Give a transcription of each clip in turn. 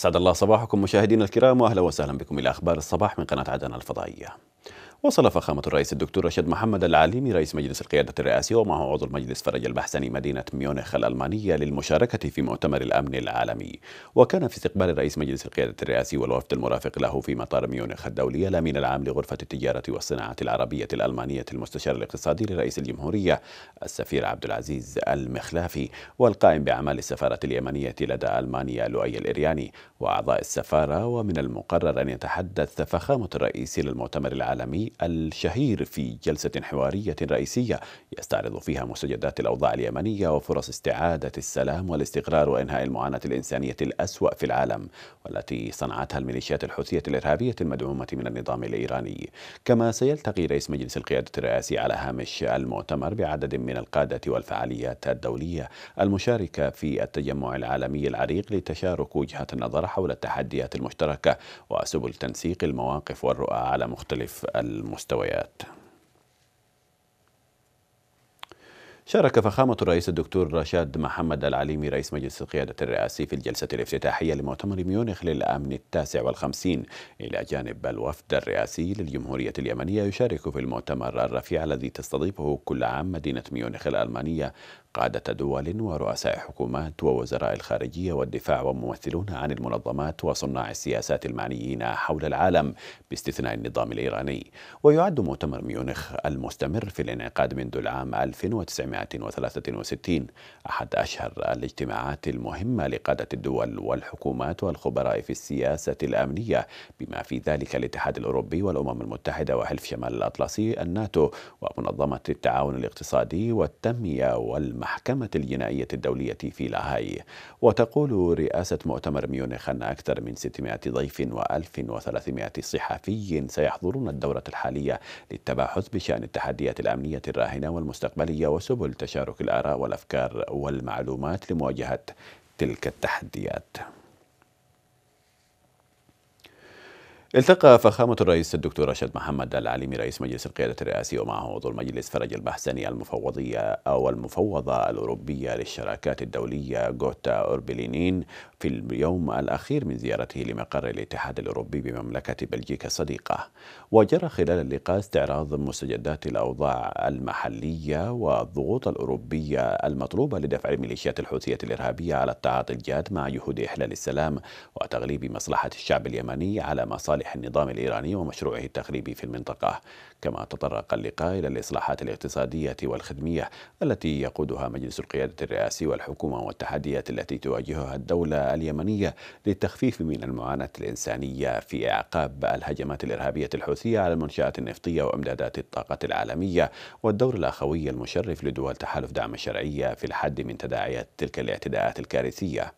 أسعد الله صباحكم مشاهدينا الكرام وأهلا وسهلا بكم إلى أخبار الصباح من قناة عدن الفضائية وصل فخامة الرئيس الدكتور رشيد محمد العليمي رئيس مجلس القيادة الرئاسي ومعه عضو المجلس فرج البحسني مدينة ميونخ الألمانية للمشاركة في مؤتمر الأمن العالمي وكان في استقبال رئيس مجلس القيادة الرئاسي والوفد المرافق له في مطار ميونخ الدولية الأمين العام لغرفة التجارة والصناعة العربية الألمانية المستشار الاقتصادي لرئيس الجمهورية السفير عبد العزيز المخلافي والقائم بأعمال السفارة اليمنية لدى ألمانيا لؤي الإرياني وأعضاء السفارة ومن المقرر أن يتحدث فخامة الرئيس للمؤتمر العالمي الشهير في جلسة حوارية رئيسية يستعرض فيها مستجدات الأوضاع اليمنية وفرص استعادة السلام والاستقرار وإنهاء المعاناة الإنسانية الأسوأ في العالم والتي صنعتها الميليشيات الحوثية الإرهابية المدعومة من النظام الإيراني كما سيلتقي رئيس مجلس القيادة الرئاسي على هامش المؤتمر بعدد من القادة والفعاليات الدولية المشاركة في التجمع العالمي العريق لتشارك وجهات النظر حول التحديات المشتركة وسبل تنسيق المواقف والرؤى على مختلف ال المستويات شارك فخامة الرئيس الدكتور رشاد محمد العليمي رئيس مجلس القيادة الرئاسي في الجلسة الافتتاحية لمؤتمر ميونخ للأمن التاسع والخمسين إلى جانب الوفد الرئاسي للجمهورية اليمنية يشارك في المؤتمر الرفيع الذي تستضيفه كل عام مدينة ميونخ الألمانية قادة دول ورؤساء حكومات ووزراء الخارجية والدفاع وممثلون عن المنظمات وصناع السياسات المعنيين حول العالم باستثناء النظام الإيراني ويعد مؤتمر ميونخ المستمر في الانعقاد منذ العام 1900 1963 أحد أشهر الاجتماعات المهمة لقادة الدول والحكومات والخبراء في السياسة الأمنية بما في ذلك الاتحاد الأوروبي والأمم المتحدة وحلف شمال الأطلسي الناتو ومنظمة التعاون الاقتصادي والتنمية والمحكمة الجنائية الدولية في لاهاي وتقول رئاسة مؤتمر ميونخ أن أكثر من 600 ضيف و1300 صحفي سيحضرون الدورة الحالية للتباحث بشأن التحديات الأمنية الراهنة والمستقبلية وسبل تسهل تشارك الآراء والأفكار والمعلومات لمواجهة تلك التحديات التقى فخامة الرئيس الدكتور رشاد محمد العليمي رئيس مجلس القيادة الرئاسي ومعه عضو المجلس فرج البحثاني المفوضية أو المفوضة الأوروبية للشراكات الدولية جوتا أوربلينين في اليوم الأخير من زيارته لمقر الاتحاد الأوروبي بمملكة بلجيكا الصديقة وجرى خلال اللقاء استعراض مستجدات الأوضاع المحلية والضغوط الأوروبية المطلوبة لدفع الميليشيات الحوثية الإرهابية على التعاطي الجاد مع جهود إحلال السلام وتغليب مصلحة الشعب اليمني على مصالح لصالح النظام الإيراني ومشروعه التخريبي في المنطقة كما تطرق اللقاء إلى الإصلاحات الاقتصادية والخدمية التي يقودها مجلس القيادة الرئاسي والحكومة والتحديات التي تواجهها الدولة اليمنية للتخفيف من المعاناة الإنسانية في إعقاب الهجمات الإرهابية الحوثية على المنشآت النفطية وإمدادات الطاقة العالمية والدور الأخوي المشرف لدول تحالف دعم الشرعية في الحد من تداعيات تلك الاعتداءات الكارثية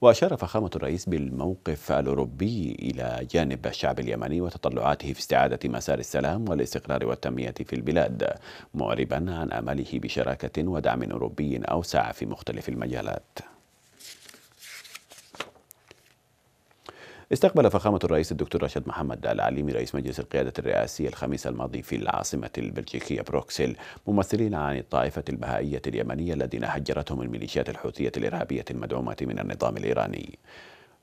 وأشار فخامة الرئيس بالموقف الأوروبي إلى جانب الشعب الشعب اليمني وتطلعاته في استعادة مسار السلام والاستقرار والتنمية في البلاد معربا عن أمله بشراكة ودعم أوروبي أوسع في مختلف المجالات استقبل فخامة الرئيس الدكتور رشاد محمد العليمي رئيس مجلس القيادة الرئاسي الخميس الماضي في العاصمة البلجيكية بروكسل ممثلين عن الطائفة البهائية اليمنية الذين هجرتهم الميليشيات الحوثية الإرهابية المدعومة من النظام الإيراني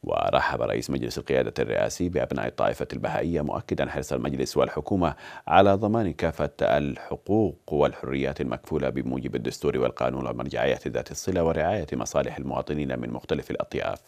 ورحب رئيس مجلس القيادة الرئاسي بأبناء الطائفة البهائية مؤكدا حرص المجلس والحكومة على ضمان كافة الحقوق والحريات المكفولة بموجب الدستور والقانون والمرجعية ذات الصلة ورعاية مصالح المواطنين من مختلف الأطياف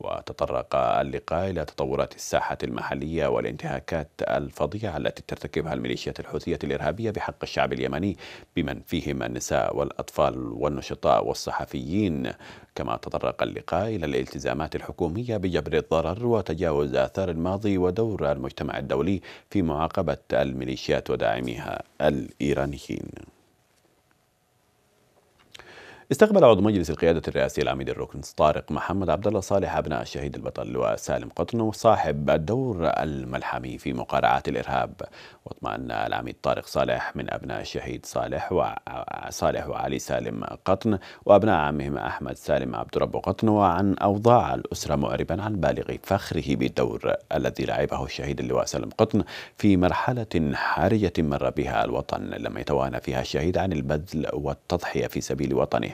وتطرق اللقاء إلى تطورات الساحة المحلية والانتهاكات الفظيعة التي ترتكبها الميليشيات الحوثية الإرهابية بحق الشعب اليمني بمن فيهم النساء والأطفال والنشطاء والصحفيين كما تطرق اللقاء إلى الالتزامات الحكومية بجبر الضرر وتجاوز آثار الماضي ودور المجتمع الدولي في معاقبة الميليشيات وداعميها الإيرانيين استقبل عضو مجلس القيادة الرئاسي العميد الركن طارق محمد عبد الله صالح أبناء الشهيد البطل وسالم قطن صاحب الدور الملحمي في مقارعة الإرهاب واطمأن العميد طارق صالح من أبناء الشهيد صالح وصالح وعلي سالم قطن وأبناء عمهم أحمد سالم عبد رب قطن وعن أوضاع الأسرة معربا عن بالغ فخره بالدور الذي لعبه الشهيد اللواء سالم قطن في مرحلة حرجة مر بها الوطن لم يتوانى فيها الشهيد عن البذل والتضحية في سبيل وطنه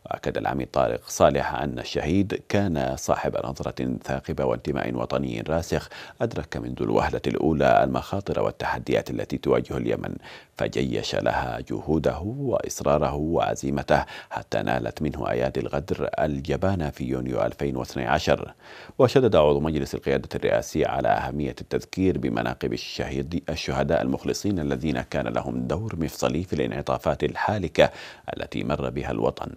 وأكد العميد طارق صالح أن الشهيد كان صاحب نظرة ثاقبة وانتماء وطني راسخ أدرك منذ الوهلة الأولى المخاطر والتحديات التي تواجه اليمن فجيش لها جهوده وإصراره وعزيمته حتى نالت منه أيادي الغدر الجبانة في يونيو 2012 وشدد عضو مجلس القيادة الرئاسي على أهمية التذكير بمناقب الشهيد الشهداء المخلصين الذين كان لهم دور مفصلي في الانعطافات الحالكة التي مر بها الوطن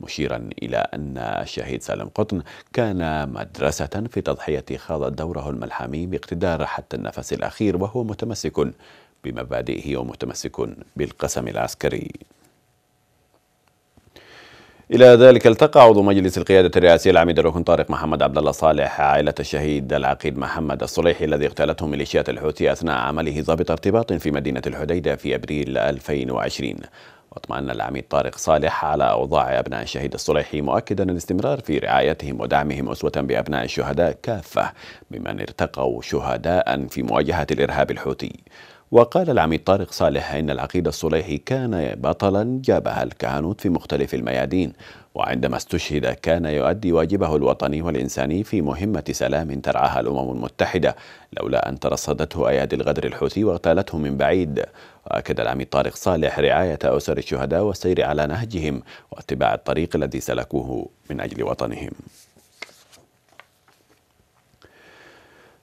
مشيرا إلى أن الشهيد سالم قطن كان مدرسة في تضحية خاض دوره الملحمي باقتدار حتى النفس الأخير وهو متمسك بمبادئه ومتمسك بالقسم العسكري إلى ذلك التقى عضو مجلس القيادة الرئاسية العميد الركن طارق محمد عبد الله صالح عائلة الشهيد العقيد محمد الصليحي الذي اغتالته ميليشيات الحوثي أثناء عمله ضابط ارتباط في مدينة الحديدة في أبريل 2020 واطمأن العميد طارق صالح على أوضاع أبناء الشهيد الصليحي مؤكدا الاستمرار في رعايتهم ودعمهم أسوة بأبناء الشهداء كافة ممن ارتقوا شهداء في مواجهة الإرهاب الحوثي وقال العميد طارق صالح إن العقيد الصليحي كان بطلا جابها الكهنوت في مختلف الميادين وعندما استشهد كان يؤدي واجبه الوطني والإنساني في مهمة سلام ترعاها الأمم المتحدة لولا أن ترصدته أيادي الغدر الحوثي واغتالته من بعيد وأكد العميد طارق صالح رعاية أسر الشهداء والسير على نهجهم واتباع الطريق الذي سلكوه من أجل وطنهم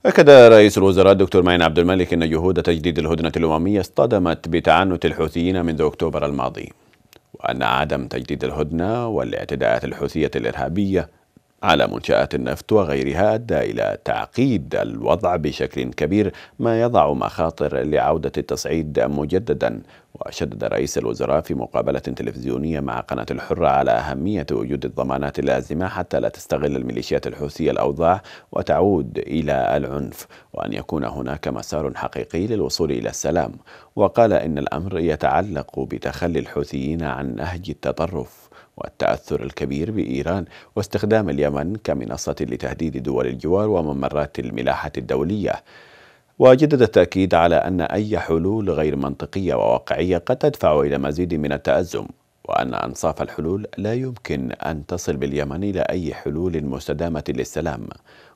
أكد رئيس الوزراء الدكتور معين عبد الملك أن جهود تجديد الهدنة الأممية اصطدمت بتعنت الحوثيين منذ أكتوبر الماضي وأن عدم تجديد الهدنة والاعتداءات الحوثية الإرهابية على منشآت النفط وغيرها أدى إلى تعقيد الوضع بشكل كبير ما يضع مخاطر لعودة التصعيد مجددا وشدد رئيس الوزراء في مقابلة تلفزيونية مع قناة الحرة على أهمية وجود الضمانات اللازمة حتى لا تستغل الميليشيات الحوثية الأوضاع وتعود إلى العنف وأن يكون هناك مسار حقيقي للوصول إلى السلام وقال إن الأمر يتعلق بتخلي الحوثيين عن نهج التطرف والتأثر الكبير بإيران واستخدام اليمن كمنصة لتهديد دول الجوار وممرات الملاحة الدولية وجدد التأكيد على أن أي حلول غير منطقية وواقعية قد تدفع إلى مزيد من التأزم وأن أنصاف الحلول لا يمكن أن تصل باليمن إلى أي حلول مستدامة للسلام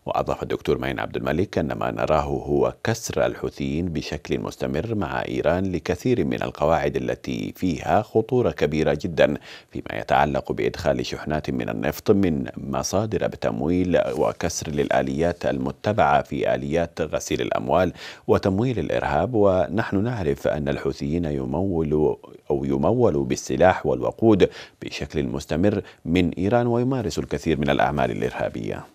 وأضاف الدكتور معين عبد الملك أن ما نراه هو كسر الحوثيين بشكل مستمر مع إيران لكثير من القواعد التي فيها خطورة كبيرة جدا فيما يتعلق بإدخال شحنات من النفط من مصادر بتمويل وكسر للآليات المتبعة في آليات غسيل الأموال وتمويل الإرهاب ونحن نعرف أن الحوثيين يمولوا أو يمولوا بالسلاح والوقود بشكل مستمر من إيران ويمارسوا الكثير من الأعمال الإرهابية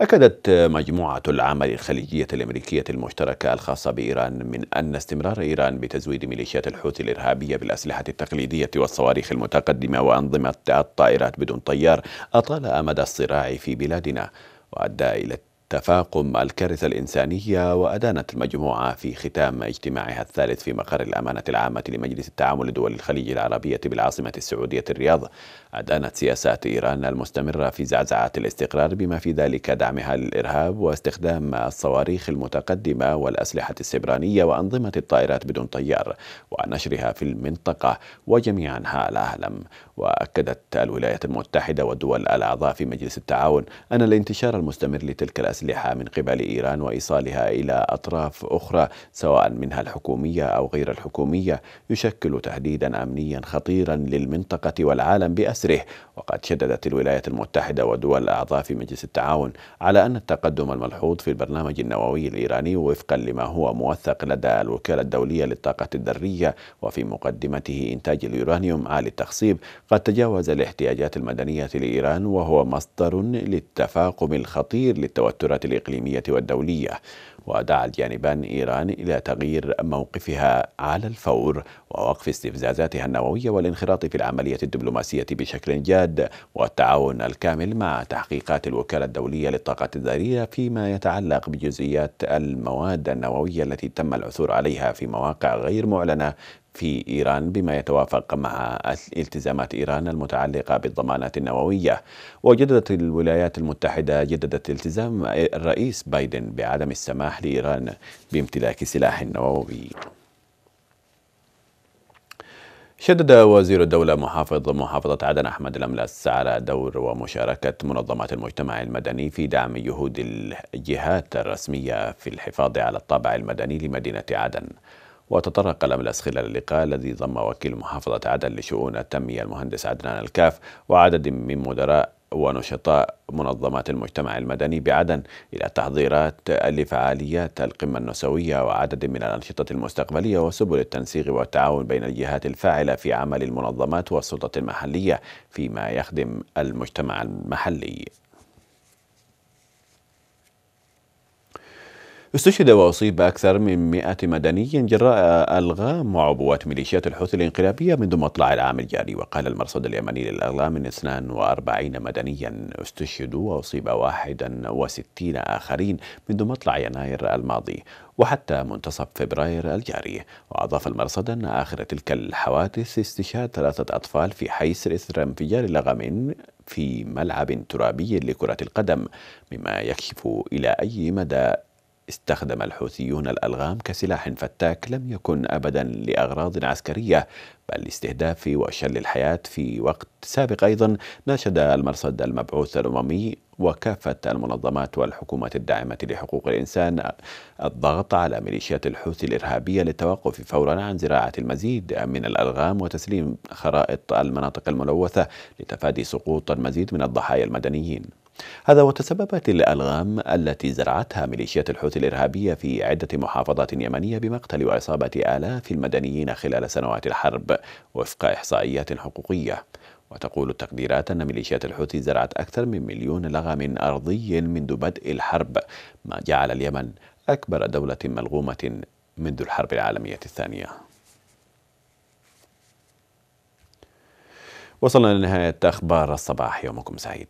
أكدت مجموعة العمل الخليجية الأمريكية المشتركة الخاصة بإيران من أن استمرار إيران بتزويد ميليشيات الحوثي الإرهابية بالأسلحة التقليدية والصواريخ المتقدمة وأنظمة الطائرات بدون طيار أطال أمد الصراع في بلادنا وأدى إلى تفاقم الكارثة الإنسانية وأدانت المجموعة في ختام اجتماعها الثالث في مقر الأمانة العامة لمجلس التعاون لدول الخليج العربية بالعاصمة السعودية الرياض أدانت سياسات إيران المستمرة في زعزعة الاستقرار بما في ذلك دعمها للإرهاب واستخدام الصواريخ المتقدمة والأسلحة السبرانية وأنظمة الطائرات بدون طيار ونشرها في المنطقة وجميع أنحاء العالم وأكدت الولايات المتحدة والدول الأعضاء في مجلس التعاون أن الانتشار المستمر لتلك الأسلحة من قبل إيران وإيصالها إلى أطراف أخرى سواء منها الحكومية أو غير الحكومية يشكل تهديدا أمنيا خطيرا للمنطقة والعالم بأسره وقد شددت الولايات المتحدة والدول الأعضاء في مجلس التعاون على أن التقدم الملحوظ في البرنامج النووي الإيراني وفقا لما هو موثق لدى الوكالة الدولية للطاقة الذرية وفي مقدمته إنتاج اليورانيوم عالي التخصيب قد تجاوز الاحتياجات المدنية لإيران وهو مصدر للتفاقم الخطير للتوترات الإقليمية والدولية ودعا الجانبان إيران إلى تغيير موقفها على الفور ووقف استفزازاتها النووية والانخراط في العملية الدبلوماسية بشكل جاد والتعاون الكامل مع تحقيقات الوكالة الدولية للطاقة الذرية فيما يتعلق بجزئيات المواد النووية التي تم العثور عليها في مواقع غير معلنة في إيران بما يتوافق مع التزامات إيران المتعلقة بالضمانات النووية وجدت الولايات المتحدة جددت التزام الرئيس بايدن بعدم السماح لإيران بامتلاك سلاح نووي شدد وزير الدولة محافظ محافظة عدن أحمد الأملس على دور ومشاركة منظمات المجتمع المدني في دعم جهود الجهات الرسمية في الحفاظ على الطابع المدني لمدينة عدن وتطرق الأملاس خلال اللقاء الذي ضم وكيل محافظة عدن لشؤون التنمية المهندس عدنان الكاف وعدد من مدراء ونشطاء منظمات المجتمع المدني بعدن إلى تحضيرات لفعاليات القمة النسوية وعدد من الأنشطة المستقبلية وسبل التنسيق والتعاون بين الجهات الفاعلة في عمل المنظمات والسلطة المحلية فيما يخدم المجتمع المحلي استشهد وأصيب اكثر من 100 مدني جراء إلغاء وعبوات ميليشيات الحوثي الانقلابية منذ مطلع العام الجاري وقال المرصد اليمني للاغلام من 42 مدنيا استشهدوا وأصيب 61 آخرين منذ مطلع يناير الماضي وحتى منتصف فبراير الجاري وأضاف المرصد أن آخر تلك الحوادث استشهاد ثلاثة أطفال في حي إثر انفجار لغم في ملعب ترابي لكرة القدم مما يكشف إلى أي مدى استخدم الحوثيون الألغام كسلاح فتاك لم يكن أبدا لأغراض عسكرية بل لاستهداف وشل الحياة في وقت سابق أيضا ناشد المرصد المبعوث الأممي وكافة المنظمات والحكومات الداعمة لحقوق الإنسان الضغط على ميليشيات الحوثي الإرهابية للتوقف فورا عن زراعة المزيد من الألغام وتسليم خرائط المناطق الملوثة لتفادي سقوط المزيد من الضحايا المدنيين هذا وتسببت الألغام التي زرعتها ميليشيات الحوثي الإرهابية في عدة محافظات يمنية بمقتل وإصابة آلاف المدنيين خلال سنوات الحرب وفق إحصائيات حقوقية وتقول التقديرات أن ميليشيات الحوثي زرعت أكثر من مليون لغم أرضي منذ بدء الحرب ما جعل اليمن أكبر دولة ملغومة منذ الحرب العالمية الثانية وصلنا لنهاية أخبار الصباح يومكم سعيد